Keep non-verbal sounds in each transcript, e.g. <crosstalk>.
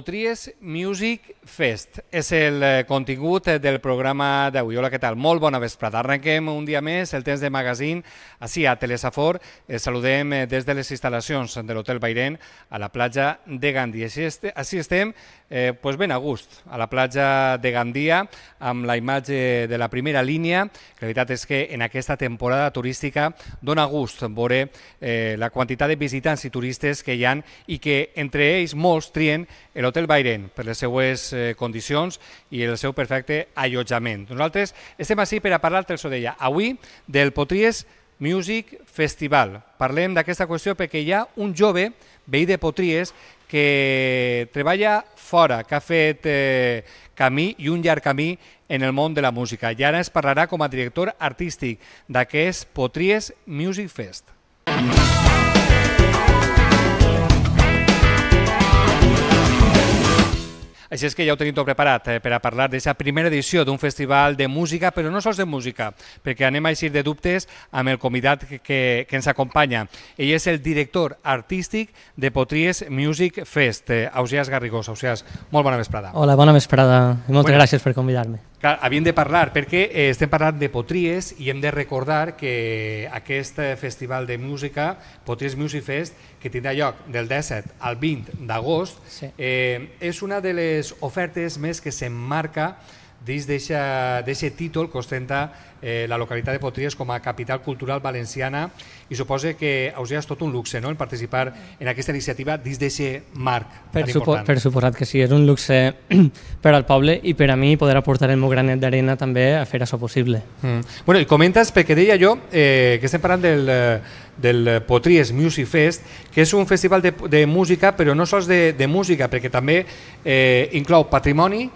Potries Music Fest. És el eh, contingut eh, del programa d'avui. Hola, què tal? Molt bona vesprada. Arrenquem un dia més el temps de magazín així a Telesafor. Els eh, saludem des de les instal·lacions de l'Hotel Bairén a la platja de Gandia. Així, este, així estem eh, pues ben a gust a la platja de Gandia amb la imatge de la primera línia. La veritat és que en aquesta temporada turística dona gust veure eh, la quantitat de visitants i turistes que hi han i que entre ells molts trien el l'hotel Bairen per les seues eh, condicions i el seu perfecte allotjament. Nosaltres estem així per a parlar, te'ls ho deia, avui del Potries Music Festival. Parlem d'aquesta qüestió perquè hi ha un jove veí de Potries que treballa fora, que ha fet eh, camí i un llarg camí en el món de la música. I ara ens parlarà com a director artístic d'aquest Potries Music Fest. Música Així és que ja ho tenim tot preparat eh, per a parlar d'aquesta primera edició d'un festival de música, però no sols de música, perquè anem a eixir de dubtes amb el convidat que, que, que ens acompanya. Ell és el director artístic de Potries Music Fest, eh, Ausias Garrigós. Ausias, molt bona vesprada. Hola, bona vesprada i moltes bueno. gràcies per convidar-me. Clar, havíem de parlar, perquè eh, estem parlant de Potries i hem de recordar que aquest eh, festival de música, Potries Music Fest, que tindrà lloc del 17 al 20 d'agost, sí. eh, és una de les ofertes més que s'emmarca dins d'aquest títol que ostenta eh, la localitat de Potries com a capital cultural valenciana i suposa que us és tot un luxe no?, en participar en aquesta iniciativa dins d'aquest marc per tan supo, important. Per suposat que sí, és un luxe <clears throat> per al poble i per a mi poder aportar el meu granet d'arena també a fer això possible. Mm. Bueno, I comentes, perquè deia jo eh, que estem parlant del, eh, del Potries Music Fest, que és un festival de, de música, però no sols de, de música, perquè també eh, inclou patrimoni,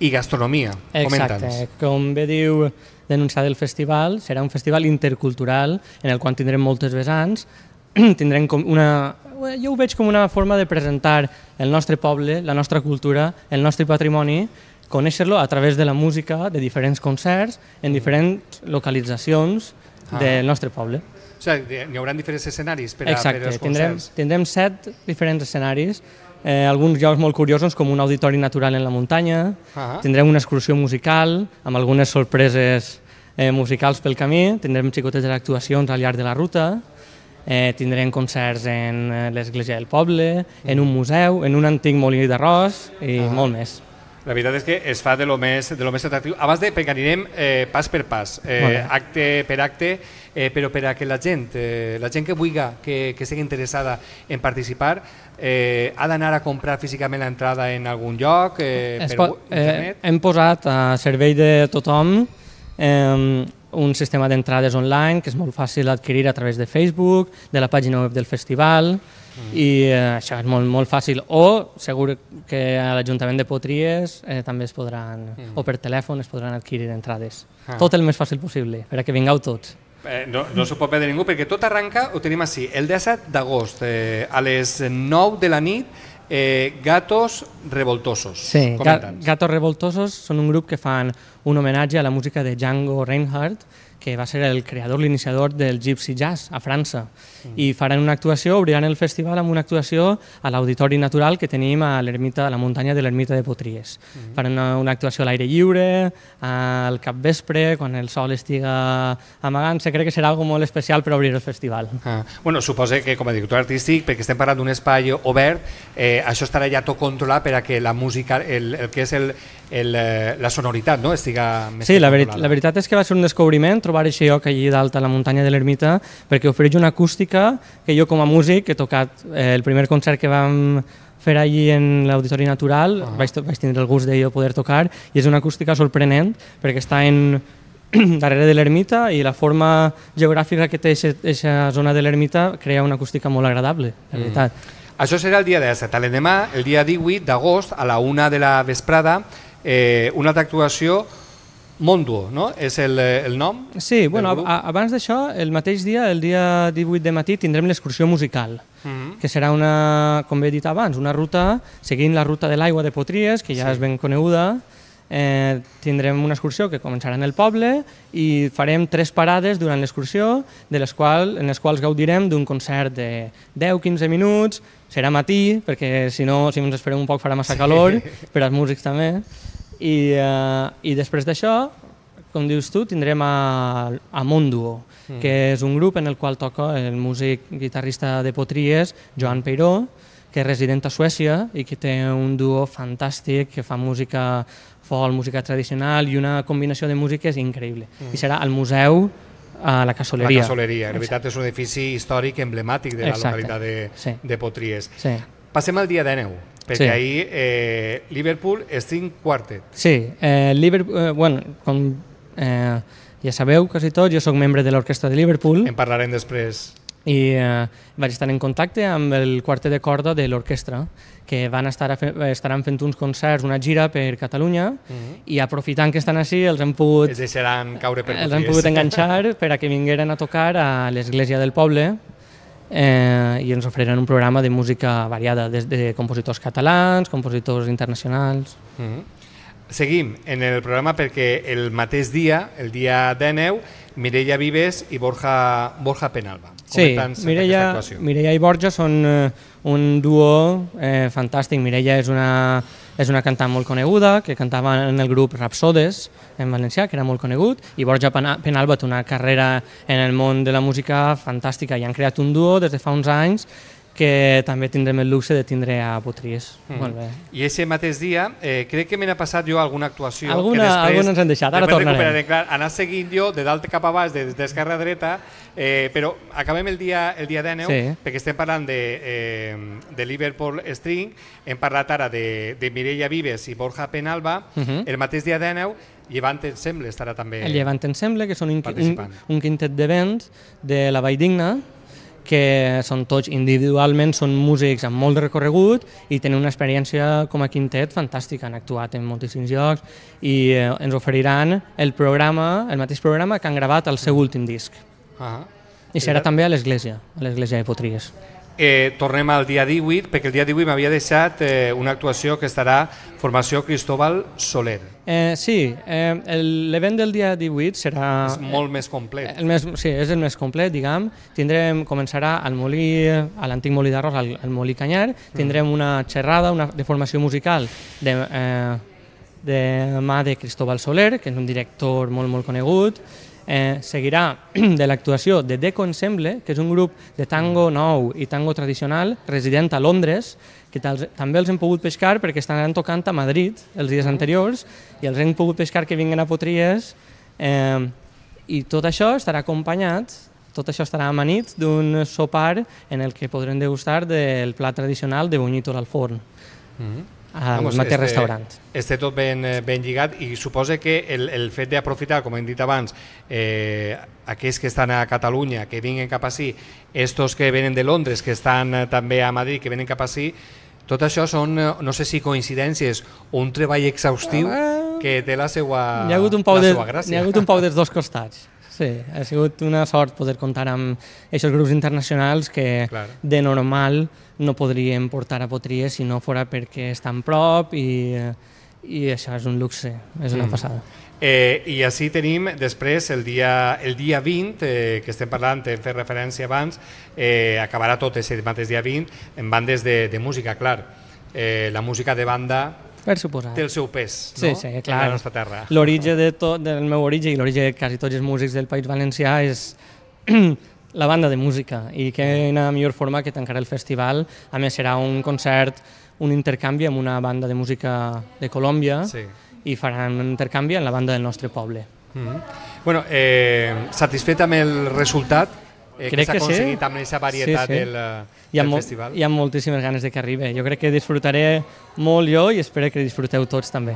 i gastronomia. Exacte. Com bé diu denunciar del festival, serà un festival intercultural en el qual tindrem moltes vessants, <clears throat> tindrem com una... Jo ho veig com una forma de presentar el nostre poble, la nostra cultura, el nostre patrimoni, conèixer-lo a través de la música, de diferents concerts, en diferents localitzacions ah. del nostre poble. O sigui, hi haurà diferents escenaris per a, Exacte, per als concerts. Tindrem, tindrem set diferents escenaris eh, alguns llocs molt curiosos com un auditori natural en la muntanya, uh -huh. tindrem una excursió musical amb algunes sorpreses eh, musicals pel camí, tindrem xicotetes actuacions al llarg de la ruta, eh, tindrem concerts en eh, l'església del poble, en un museu, en un antic molí d'arròs i uh -huh. molt més. La veritat és que es fa de lo més, de lo més atractiu. Abans de perquè anirem eh, pas per pas, eh, acte per acte, eh, però per a que la gent, eh, la gent que vulga, que, que estigui interessada en participar, eh, ha d'anar a comprar físicament l'entrada en algun lloc? Eh, es per eh, internet? Eh, hem posat a servei de tothom eh, un sistema d'entrades online que és molt fàcil adquirir a través de Facebook, de la pàgina web del festival, Mm. i eh, això és molt, molt fàcil. O segur que a l'Ajuntament de Potries eh, també es podran, mm. o per telèfon es podran adquirir entrades. Ah. Tot el més fàcil possible, per a que vingueu tots. Eh, no, no s'ho pot perdre ningú perquè tot arranca, ho tenim així, el 17 d'agost eh, a les 9 de la nit eh, Gatos Revoltosos. Sí, ga Gatos Revoltosos són un grup que fan un homenatge a la música de Django Reinhardt que va ser el creador, l'iniciador del Gypsy Jazz a França. Mm. I faran una actuació, obriran el festival amb una actuació a l'Auditori Natural que tenim a l'ermita a la muntanya de l'ermita de Potries. Mm. Faran una, una actuació a l'aire lliure, al capvespre, quan el sol estiga amagant-se. Crec que serà algo molt especial per obrir el festival. Ah. Bueno, suposo que com a director artístic, perquè estem parlant d'un espai obert, eh, això estarà ja tot controlat per a que la música, el, el que és el, el, eh, la sonoritat no? estiga més Sí, la, veri la veritat és que va ser un descobriment trobar aquest lloc allí dalt a la muntanya de l'Ermita perquè ofereix una acústica que jo com a músic he tocat eh, el primer concert que vam fer allí en l'Auditori Natural, -huh. Ah. vaig, vaig tindre el gust de jo poder tocar i és una acústica sorprenent perquè està en <clears throat> darrere de l'ermita i la forma geogràfica que té aquesta zona de l'ermita crea una acústica molt agradable, la mm. veritat. Mm. Això serà el dia 17. L'endemà, el dia 18 d'agost, a la una de la vesprada, Eh, una altra actuació Mondo, no? És el, eh, el nom? Sí, bueno, a, abans d'això, el mateix dia, el dia 18 de matí, tindrem l'excursió musical, uh mhm. -huh. que serà una, com he dit abans, una ruta, seguint la ruta de l'aigua de Potries, que ja sí. és ben coneguda, eh, tindrem una excursió que començarà en el poble i farem tres parades durant l'excursió, de les quals, en les quals gaudirem d'un concert de 10-15 minuts, serà matí, perquè si no, si ens esperem un poc farà massa calor, sí. per als músics també, i, eh, i després d'això, com dius tu, tindrem a, a Monduo, mm. que és un grup en el qual toca el músic guitarrista de Potries, Joan Peiró, que és resident a Suècia i que té un duo fantàstic que fa música folk, música tradicional i una combinació de músiques increïble. Mm. I serà al museu a la Casoleria. La Casoleria, en veritat és un edifici històric emblemàtic de la Exacte. localitat de, sí. de Potries. Sí. Passem al dia neu. Perquè sí. ahir eh, Liverpool és cinc quartet. Sí, eh, Liverpool, eh, bueno, com eh, ja sabeu quasi tot, jo sóc membre de l'orquestra de Liverpool. En parlarem després. I eh, vaig estar en contacte amb el quartet de corda de l'orquestra, que van estar a fe estaran fent uns concerts, una gira per Catalunya, uh mhm. -huh. i aprofitant que estan així els han pogut... Els deixaran caure per Els han pogut enganxar per a que vingueren a tocar a l'església del poble, eh, i ens oferiran un programa de música variada, des de compositors catalans, compositors internacionals... Mm -hmm. Seguim en el programa perquè el mateix dia, el dia 10, Mireia Vives i Borja, Borja Penalba. Sí, Mireia, Mireia i Borja són eh, un duo eh, fantàstic. Mireia és una és una cantant molt coneguda, que cantava en el grup Rapsodes, en valencià, que era molt conegut, i Borja Penalba té una carrera en el món de la música fantàstica i han creat un duo des de fa uns anys que també tindrem el luxe de tindre a Potries. Mm. Molt bé. I ese mateix dia, eh, crec que me n'ha passat jo alguna actuació alguna, que Alguna ens han deixat, ara tornarem. Clar, anar seguint jo de dalt cap a baix, des d'esquerra a dreta, eh, però acabem el dia, el dia 10, sí. perquè estem parlant de, eh, de Liverpool String, hem parlat ara de, de Mireia Vives i Borja Penalba, uh mhm. -huh. el mateix dia 10 Llevant Ensemble estarà també... El Llevant Ensemble, que són un, un, un quintet de vents de la Vall Digna, que són tots individualment, són músics amb molt de recorregut i tenen una experiència com a quintet fantàstica, han actuat en moltíssims llocs i eh, ens oferiran el programa, el mateix programa que han gravat el seu últim disc. Ah, I serà també a l'església, a l'església de Potries. Eh, tornem al dia 18, perquè el dia 18 m'havia deixat eh, una actuació que estarà Formació Cristóbal Soler. Eh, sí, eh, l'event del dia 18 serà... És molt més complet. El més, sí, és el més complet, diguem. Tindrem, començarà al molí, a l'antic molí d'arròs, al, al molí Canyar. Tindrem una xerrada una, de formació musical de, eh, de mà de Cristóbal Soler, que és un director molt, molt conegut, Eh, seguirà <clears throat> de l'actuació de Deco Ensemble, que és un grup de tango nou i tango tradicional resident a Londres, que també els hem pogut pescar perquè estan tocant a Madrid els dies anteriors i els hem pogut pescar que vinguin a Potries eh, i tot això estarà acompanyat tot això estarà amanit d'un sopar en el que podrem degustar del plat tradicional de bunyítor al forn. Mm -hmm al ah, Vamos, mateix este, restaurant. Este tot ben, eh, ben lligat i suposa que el, el fet d'aprofitar, com hem dit abans, eh, aquells que estan a Catalunya, que vinguin cap ací, estos que venen de Londres, que estan eh, també a Madrid, que venen cap ací, tot això són, eh, no sé si coincidències o un treball exhaustiu que té la seva, ha la un gràcia. Hi ha hagut un pau dels dos costats. Sí, ha sigut una sort poder comptar amb aquests grups internacionals que Clar. de normal no podríem portar a Potries si no fora perquè estan prop i, i això és un luxe, és una mm. passada. Eh, I així tenim després el dia, el dia 20, eh, que estem parlant, hem eh, fet referència abans, eh, acabarà tot aquest mateix dia 20, en bandes de, de música, clar. Eh, la música de banda per suposat. Té el seu pes, no? Sí, sí, clar. En la nostra terra. L'origen de tot, del meu origen i l'origen de quasi tots els músics del País Valencià és <clears throat> la banda de música i que una millor forma que tancar el festival. A més, serà un concert, un intercanvi amb una banda de música de Colòmbia sí. i faran un intercanvi amb la banda del nostre poble. Mm -hmm. bueno, eh, satisfet amb el resultat, eh, crec que s'ha aconseguit sí. amb aquesta varietat sí, sí. del, eh, hi del festival. Hi ha moltíssimes ganes de que arribi. Jo crec que disfrutaré molt jo i espero que disfruteu tots també.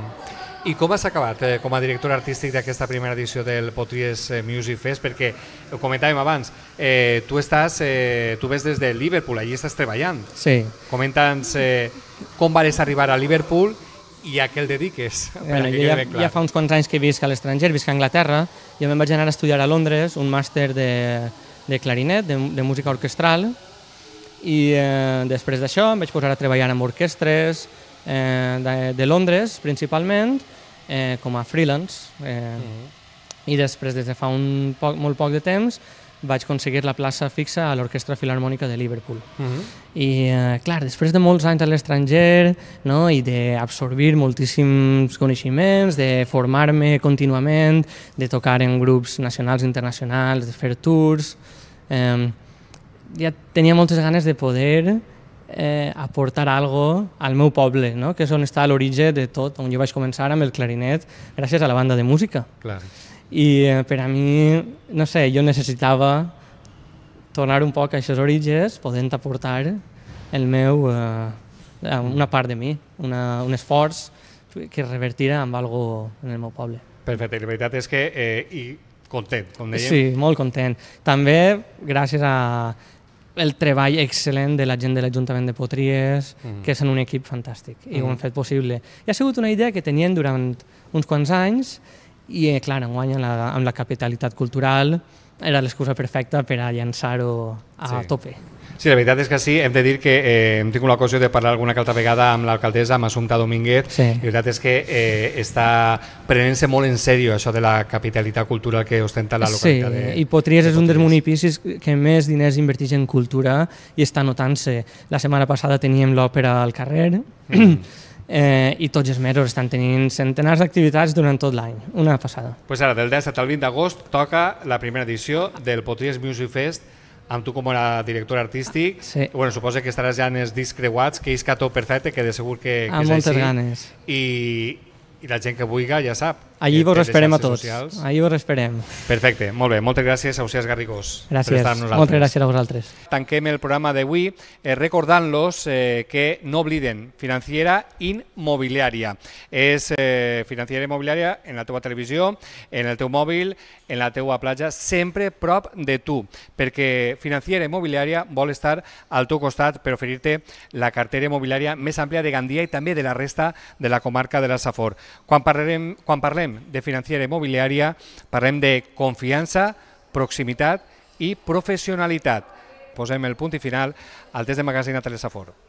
I com has acabat eh, com a director artístic d'aquesta primera edició del Potries eh, Music Fest? Perquè eh, ho comentàvem abans, eh, tu estàs, eh, tu ves des de Liverpool, allí estàs treballant. Sí. Comenta'ns eh, com vas arribar a Liverpool i a què el dediques? Bueno, <laughs> ja, clar. ja fa uns quants anys que visc a l'estranger, visc a Anglaterra, i em vaig anar a estudiar a Londres un màster de de clarinet, de, de música orquestral, i eh, després d'això em vaig posar a treballar amb orquestres eh, de, de Londres, principalment, eh, com a freelance. Eh, mm -hmm. I després, des de fa un poc, molt poc de temps, vaig aconseguir la plaça fixa a l'Orquestra Filarmònica de Liverpool. Uh mhm. -huh. I, eh, clar, després de molts anys a l'estranger no, i d'absorbir moltíssims coneixements, de formar-me contínuament, de tocar en grups nacionals i internacionals, de fer tours... Eh, ja tenia moltes ganes de poder eh, aportar algo al meu poble, no? que és on està l'origen de tot, on jo vaig començar amb el clarinet gràcies a la banda de música. Clar. I eh, per a mi, no sé, jo necessitava tornar un poc a aquestes orígens, podent aportar el meu, eh, una part de mi, una, un esforç que revertirà amb algo en el meu poble. Perfecte, la veritat és que eh, i content, com dèiem. Sí, molt content. També gràcies a el treball excel·lent de la gent de l'Ajuntament de Potries, mm. que són un equip fantàstic, i mm. ho mm-hmm. han fet possible. I ha sigut una idea que tenien durant uns quants anys i, eh, clar, en amb la, amb la capitalitat cultural era l'excusa perfecta per a llançar-ho a sí. tope. Sí, la veritat és que sí, hem de dir que eh, hem tingut l'ocasió de parlar alguna altra vegada amb l'alcaldessa, amb Assumpta Domínguez, sí. i la veritat és que eh, està prenent-se molt en sèrio això de la capitalitat cultural que ostenta la localitat. Sí, de, i Potries de és un dels municipis que més diners inverteix en cultura i està notant-se. La setmana passada teníem l'òpera al carrer, mm eh, i tots els mesos estan tenint centenars d'activitats durant tot l'any, una passada. pues ara, del 10 al 20 d'agost toca la primera edició del Potries Music Fest amb tu com a director artístic. Sí. Bueno, suposo que estaràs ja en els discs creuats, que és tot perfecte, que de segur que, que ah, és així. Amb moltes ganes. I, I la gent que vulgui ja sap, Allí eh, vos esperem a tots. Socials. Allí vos esperem. Perfecte, molt bé. Moltes gràcies, Ausias Garrigós, gràcies. per estar amb nosaltres. Moltes gràcies a vosaltres. Tanquem el programa d'avui eh, recordant-los eh, que no obliden Financiera Immobiliària. És eh, Financiera Immobiliària en la teva televisió, en el teu mòbil, en la teua platja, sempre prop de tu, perquè Financiera Immobiliària vol estar al teu costat per oferir-te la cartera immobiliària més àmplia de Gandia i també de la resta de la comarca de la Safor. Quan parlarem, quan parlem parlem de financiera immobiliària, parlem de confiança, proximitat i professionalitat. Posem el punt i final al test de magazine a Telesaforo.